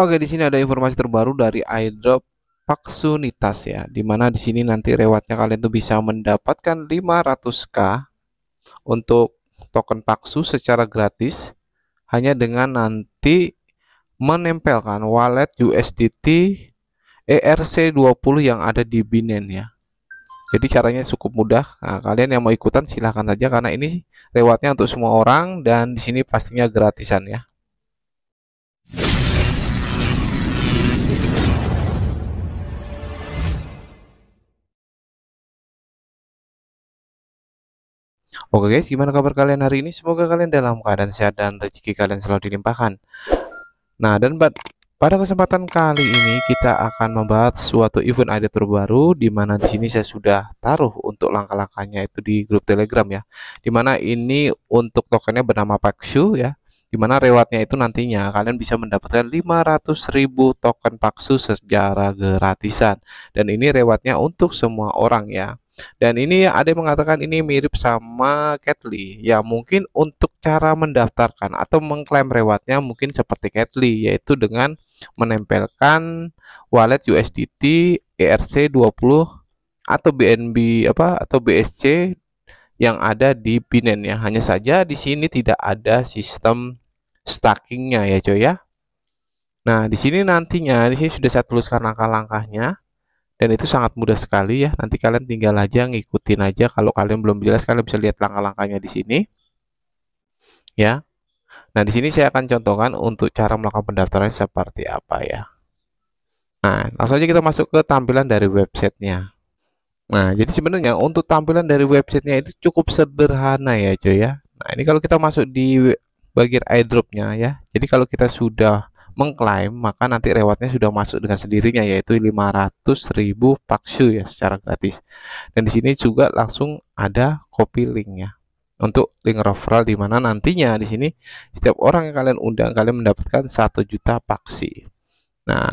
Oke, di sini ada informasi terbaru dari airdrop Paksunitas ya, di mana di sini nanti rewardnya kalian tuh bisa mendapatkan 500k untuk token Paksu secara gratis hanya dengan nanti menempelkan wallet USDT ERC20 yang ada di Binance ya. Jadi caranya cukup mudah. Nah, kalian yang mau ikutan silahkan saja karena ini rewardnya untuk semua orang dan di sini pastinya gratisan ya. Oke guys, gimana kabar kalian hari ini? Semoga kalian dalam keadaan sehat dan rezeki kalian selalu dilimpahkan. Nah, dan pada kesempatan kali ini kita akan membahas suatu event ada terbaru di mana di sini saya sudah taruh untuk langkah-langkahnya itu di grup Telegram ya. Dimana ini untuk tokennya bernama Paxu ya dimana rewardnya itu nantinya kalian bisa mendapatkan 500.000 token paksu secara gratisan dan ini rewardnya untuk semua orang ya dan ini ada yang mengatakan ini mirip sama Catly ya mungkin untuk cara mendaftarkan atau mengklaim rewardnya mungkin seperti Catly yaitu dengan menempelkan wallet USDT ERC20 atau BNB apa atau BSC yang ada di Binance ya. Hanya saja di sini tidak ada sistem stackingnya ya coy ya. Nah di sini nantinya di sini sudah saya tuliskan langkah-langkahnya dan itu sangat mudah sekali ya. Nanti kalian tinggal aja ngikutin aja. Kalau kalian belum jelas kalian bisa lihat langkah-langkahnya di sini ya. Nah di sini saya akan contohkan untuk cara melakukan pendaftaran seperti apa ya. Nah langsung aja kita masuk ke tampilan dari websitenya. Nah, jadi sebenarnya untuk tampilan dari websitenya itu cukup sederhana ya, coy ya. Nah, ini kalau kita masuk di bagian airdropnya ya. Jadi kalau kita sudah mengklaim, maka nanti rewardnya sudah masuk dengan sendirinya yaitu 500.000 paksu ya secara gratis. Dan di sini juga langsung ada copy linknya untuk link referral di mana nantinya di sini setiap orang yang kalian undang kalian mendapatkan satu juta paksi. Nah,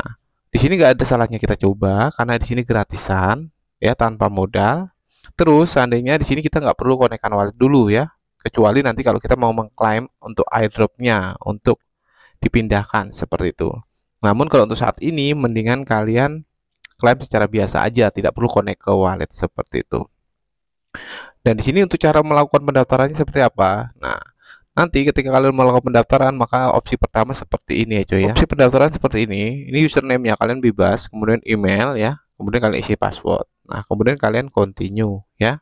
di sini nggak ada salahnya kita coba karena di sini gratisan ya tanpa modal. Terus seandainya di sini kita nggak perlu konekkan wallet dulu ya, kecuali nanti kalau kita mau mengklaim untuk airdropnya untuk dipindahkan seperti itu. Namun kalau untuk saat ini mendingan kalian klaim secara biasa aja, tidak perlu konek ke wallet seperti itu. Dan di sini untuk cara melakukan pendaftarannya seperti apa? Nah, nanti ketika kalian melakukan pendaftaran maka opsi pertama seperti ini ya cuy ya. Opsi pendaftaran seperti ini, ini username-nya kalian bebas, kemudian email ya, kemudian kalian isi password. Nah, kemudian kalian continue ya.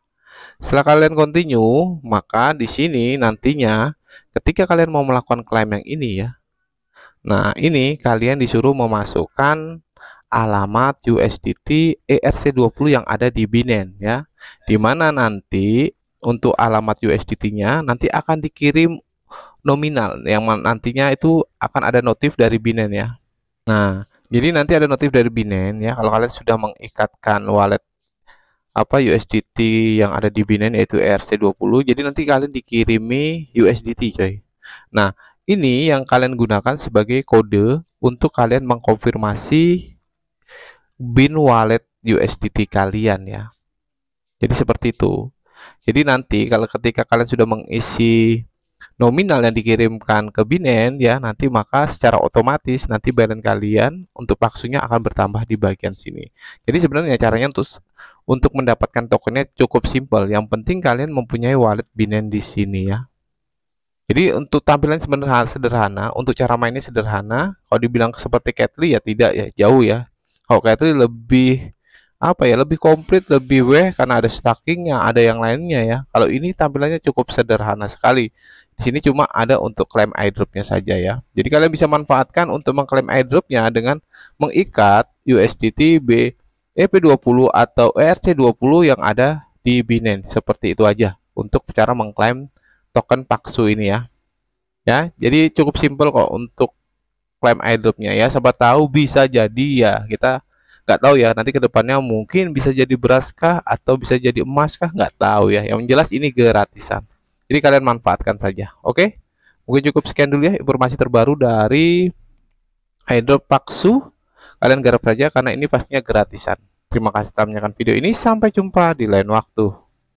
Setelah kalian continue, maka di sini nantinya ketika kalian mau melakukan klaim yang ini ya. Nah, ini kalian disuruh memasukkan alamat USDT ERC20 yang ada di Binance ya. di mana nanti untuk alamat USDT-nya nanti akan dikirim nominal yang nantinya itu akan ada notif dari Binance ya. Nah, jadi nanti ada notif dari Binance ya kalau kalian sudah mengikatkan wallet apa USDT yang ada di Binance yaitu ERC20. Jadi nanti kalian dikirimi USDT, coy. Nah, ini yang kalian gunakan sebagai kode untuk kalian mengkonfirmasi bin wallet USDT kalian ya. Jadi seperti itu. Jadi nanti kalau ketika kalian sudah mengisi nominal yang dikirimkan ke Binance ya nanti maka secara otomatis nanti balance kalian untuk paksunya akan bertambah di bagian sini. Jadi sebenarnya caranya untuk untuk mendapatkan tokennya cukup simple. Yang penting kalian mempunyai wallet Binance di sini ya. Jadi untuk tampilan sebenarnya sederhana, untuk cara mainnya sederhana. Kalau dibilang seperti Catly ya tidak ya jauh ya. Kalau Catly lebih apa ya lebih komplit lebih weh karena ada stackingnya ada yang lainnya ya kalau ini tampilannya cukup sederhana sekali di sini cuma ada untuk klaim airdropnya saja ya jadi kalian bisa manfaatkan untuk mengklaim airdropnya dengan mengikat USDT B EP20 atau ERC20 yang ada di Binance seperti itu aja untuk cara mengklaim token paksu ini ya ya jadi cukup simpel kok untuk klaim airdropnya ya sobat tahu bisa jadi ya kita nggak tahu ya nanti kedepannya mungkin bisa jadi beras kah atau bisa jadi emas kah nggak tahu ya yang jelas ini gratisan jadi kalian manfaatkan saja oke mungkin cukup sekian dulu ya informasi terbaru dari Hydro paksu kalian garap saja karena ini pastinya gratisan terima kasih telah menyaksikan video ini sampai jumpa di lain waktu